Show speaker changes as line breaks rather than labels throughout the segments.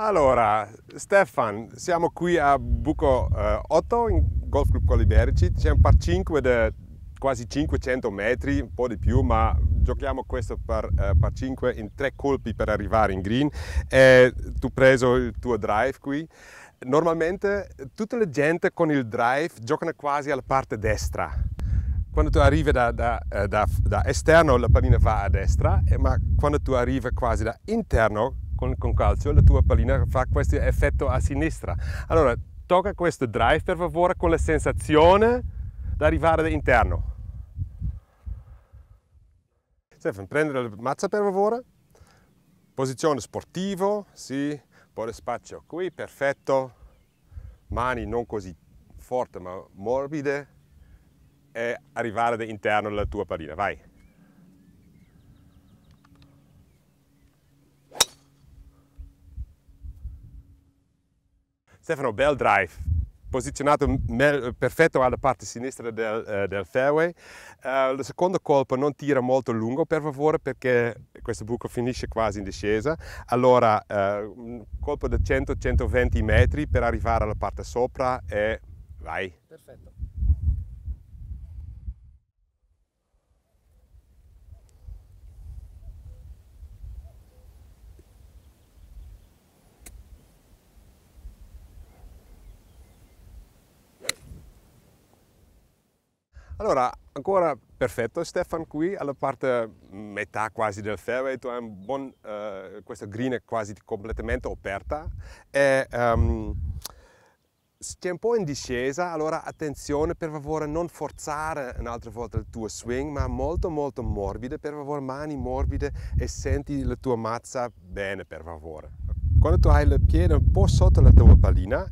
Allora, Stefan, siamo qui a Buco eh, 8 in Golf Club Coliberici, c'è un par 5 di quasi 500 metri, un po' di più, ma giochiamo questo par, eh, par 5 in tre colpi per arrivare in green e tu hai preso il tuo drive qui. Normalmente tutta la gente con il drive giocano quasi alla parte destra. Quando tu arrivi da, da, eh, da, da esterno la pallina va a destra, eh, ma quando tu arrivi quasi da interno con, con calcio la tua pallina fa questo effetto a sinistra. Allora tocca questo drive per favore con la sensazione di arrivare all'interno. Stefan, prendere la mazza per favore. Posizione sportivo, sì, un po' di spazio qui, perfetto. Mani non così forti ma morbide e arrivare all'interno della tua pallina, vai. Stefano, bel drive, posizionato perfetto alla parte sinistra del, eh, del fairway. Uh, il secondo colpo non tira molto lungo per favore perché questo buco finisce quasi in discesa. Allora, uh, un colpo da 100-120 metri per arrivare alla parte sopra e vai. Perfetto. Allora, ancora perfetto Stefan qui alla parte mm, metà quasi del fairway, tu hai un buon, uh, questa green è quasi completamente aperta e um, c'è un po' in discesa, allora attenzione per favore non forzare un'altra volta il tuo swing ma molto molto morbide, per favore mani morbide e senti la tua mazza bene per favore. Quando tu hai il piede un po' sotto la tua pallina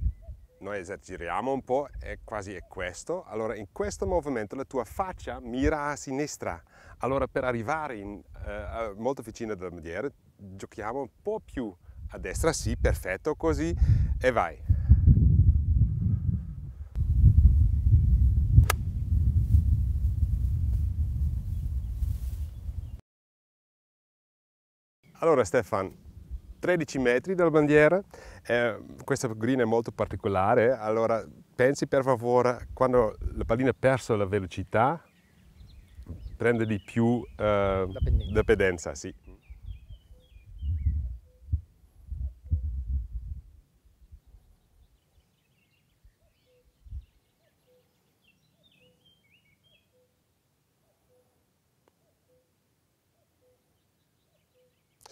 noi esageriamo un po', è quasi è questo, allora in questo movimento la tua faccia mira a sinistra, allora per arrivare in, eh, molto vicino alla bandiera giochiamo un po' più a destra, sì, perfetto, così e vai. Allora Stefan, 13 metri dalla bandiera, eh, questa green è molto particolare, allora pensi per favore quando la pallina ha perso la velocità prende di più eh, la pendenza, sì.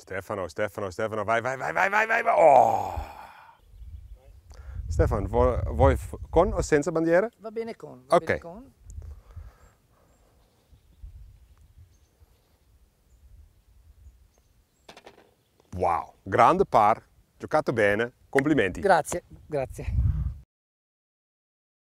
Stefano, Stefano, Stefano, vai, vai, vai, vai, vai, vai. Oh. Stefano, vuoi, vuoi, con o senza bandiere? Va bene con. Va ok. Bene con. Wow, grande par, giocato bene, complimenti. Grazie, grazie.